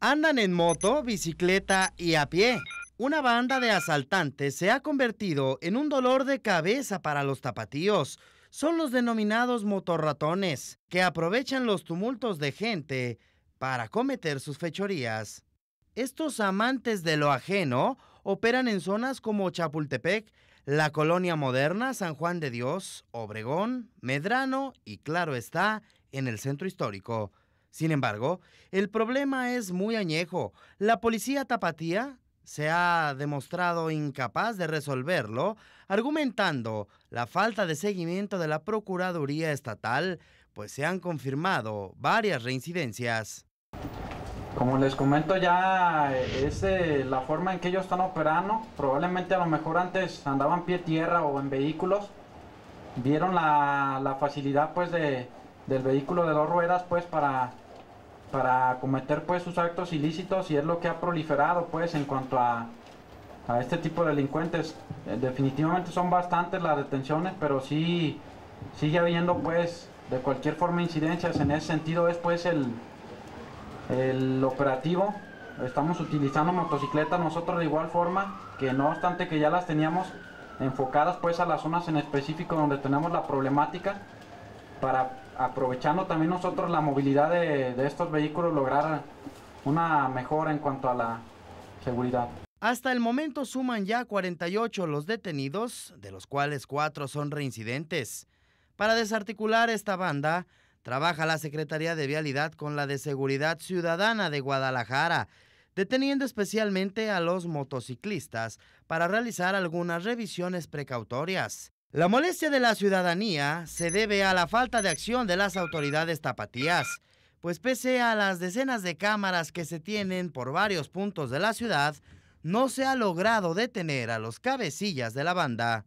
Andan en moto, bicicleta y a pie. Una banda de asaltantes se ha convertido en un dolor de cabeza para los tapatíos. Son los denominados motorratones, que aprovechan los tumultos de gente para cometer sus fechorías. Estos amantes de lo ajeno operan en zonas como Chapultepec, la Colonia Moderna, San Juan de Dios, Obregón, Medrano y claro está, en el centro histórico. Sin embargo, el problema es muy añejo. La policía tapatía se ha demostrado incapaz de resolverlo, argumentando la falta de seguimiento de la Procuraduría Estatal, pues se han confirmado varias reincidencias. Como les comento ya es eh, la forma en que ellos están operando. Probablemente a lo mejor antes andaban pie tierra o en vehículos. Vieron la, la facilidad pues de, del vehículo de dos ruedas pues para para cometer pues sus actos ilícitos y es lo que ha proliferado pues en cuanto a, este tipo de delincuentes eh, definitivamente son bastantes las detenciones pero sí sigue habiendo pues de cualquier forma incidencias en ese sentido es pues el, el operativo estamos utilizando motocicletas nosotros de igual forma que no obstante que ya las teníamos enfocadas pues a las zonas en específico donde tenemos la problemática para aprovechando también nosotros la movilidad de, de estos vehículos lograr una mejora en cuanto a la seguridad. Hasta el momento suman ya 48 los detenidos, de los cuales cuatro son reincidentes. Para desarticular esta banda, trabaja la Secretaría de Vialidad con la de Seguridad Ciudadana de Guadalajara, deteniendo especialmente a los motociclistas para realizar algunas revisiones precautorias. La molestia de la ciudadanía se debe a la falta de acción de las autoridades tapatías, pues pese a las decenas de cámaras que se tienen por varios puntos de la ciudad, no se ha logrado detener a los cabecillas de la banda.